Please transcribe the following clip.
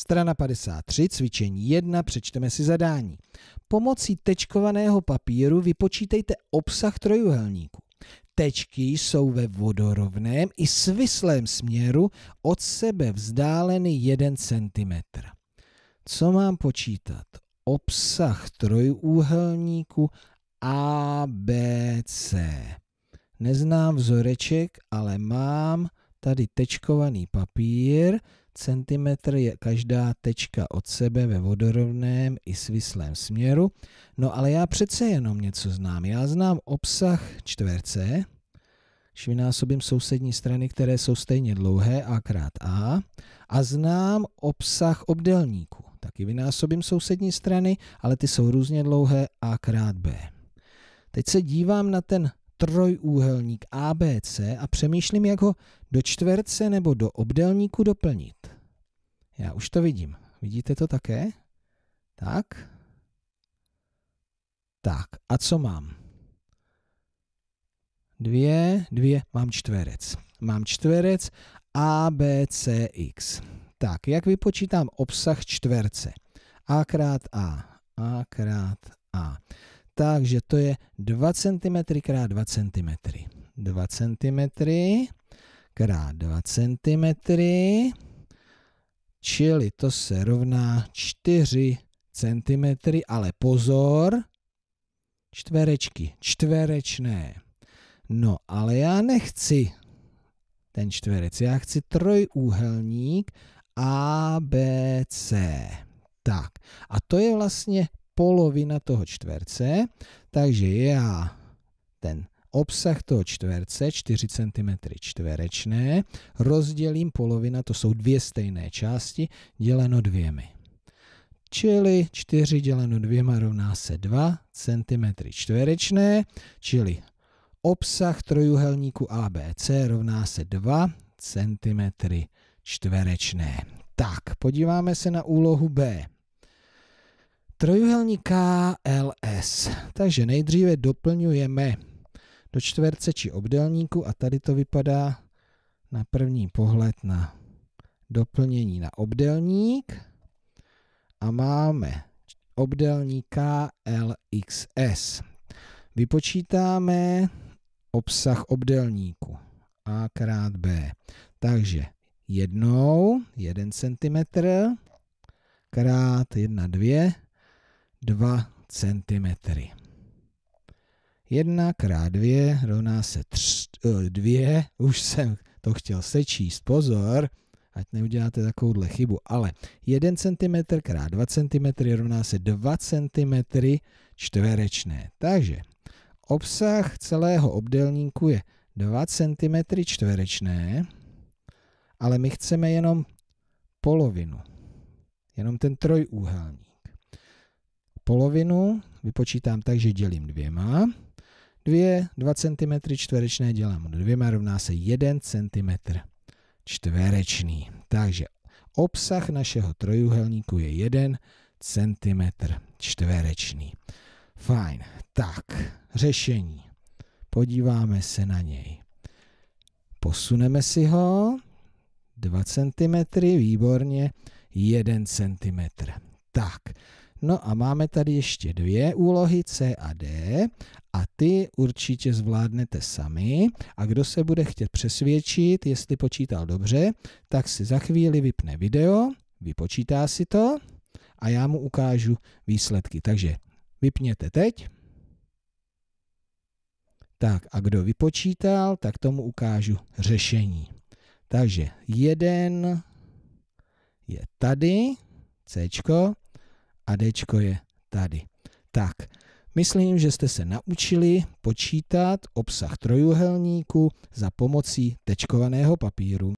Strana 53, cvičení 1, přečteme si zadání. Pomocí tečkovaného papíru vypočítejte obsah trojuhelníku. Tečky jsou ve vodorovném i svislém směru od sebe vzdáleny 1 cm. Co mám počítat? Obsah trojúhelníku ABC. Neznám vzoreček, ale mám tady tečkovaný papír, cm je každá tečka od sebe ve vodorovném i svislém směru. No ale já přece jenom něco znám. Já znám obsah čtverce, když vynásobím sousední strany, které jsou stejně dlouhé, a krát a, a znám obsah obdelníku. Taky vynásobím sousední strany, ale ty jsou různě dlouhé, a krát b. Teď se dívám na ten trojúhelník ABC a přemýšlím, jak ho do čtverce nebo do obdelníku doplnit. Já už to vidím. Vidíte to také? Tak. Tak, a co mám? Dvě, dvě, mám čtverec. Mám čtverec A, B, C, X. Tak, jak vypočítám obsah čtverce? A krát A, A krát A. Takže to je 2 cm krát 2 cm. 2 cm krát 2 cm, čili to se rovná 4 cm, ale pozor, čtverečky, čtverečné. No, ale já nechci ten čtverec, já chci trojúhelník ABC. Tak, a to je vlastně polovina toho čtverce, takže já ten obsah toho čtverce, 4 cm čtverečné, rozdělím polovina, to jsou dvě stejné části, děleno dvěmi. Čili 4 děleno dvěma rovná se 2 cm čtverečné, čili obsah trojuhelníku ABC rovná se 2 cm čtverečné. Tak, podíváme se na úlohu B. Trojuhelník KLS. Takže nejdříve doplňujeme do čtverce či obdelníku a tady to vypadá na první pohled na doplnění na obdelník a máme obdelník KLXS. Vypočítáme obsah obdelníku A krát B. Takže jednou 1 cm krát 1, 2, 2 cm. 1 krát 2 rovná se 2. Eh, Už jsem to chtěl sečíst. Pozor, ať neuděláte takovouhle chybu. Ale 1 cm krát 2 cm rovná se 2 cm čtverečné. Takže obsah celého obdélníku je 2 cm čtverečné, ale my chceme jenom polovinu. Jenom ten trojúhelník. Polovinu vypočítám tak, že dělím dvěma. 2, 2 cm čtverečné dělám od 2, rovná se 1 cm čtverečný. Takže obsah našeho trojuhelníku je 1 cm čtverečný. Fajn, tak řešení. Podíváme se na něj. Posuneme si ho 2 cm, výborně, 1 cm. Tak, No a máme tady ještě dvě úlohy C a D a ty určitě zvládnete sami a kdo se bude chtět přesvědčit, jestli počítal dobře, tak si za chvíli vypne video, vypočítá si to a já mu ukážu výsledky. Takže vypněte teď. Tak a kdo vypočítal, tak tomu ukážu řešení. Takže jeden je tady, C, a D je tady. Tak, myslím, že jste se naučili počítat obsah trojuhelníku za pomocí tečkovaného papíru.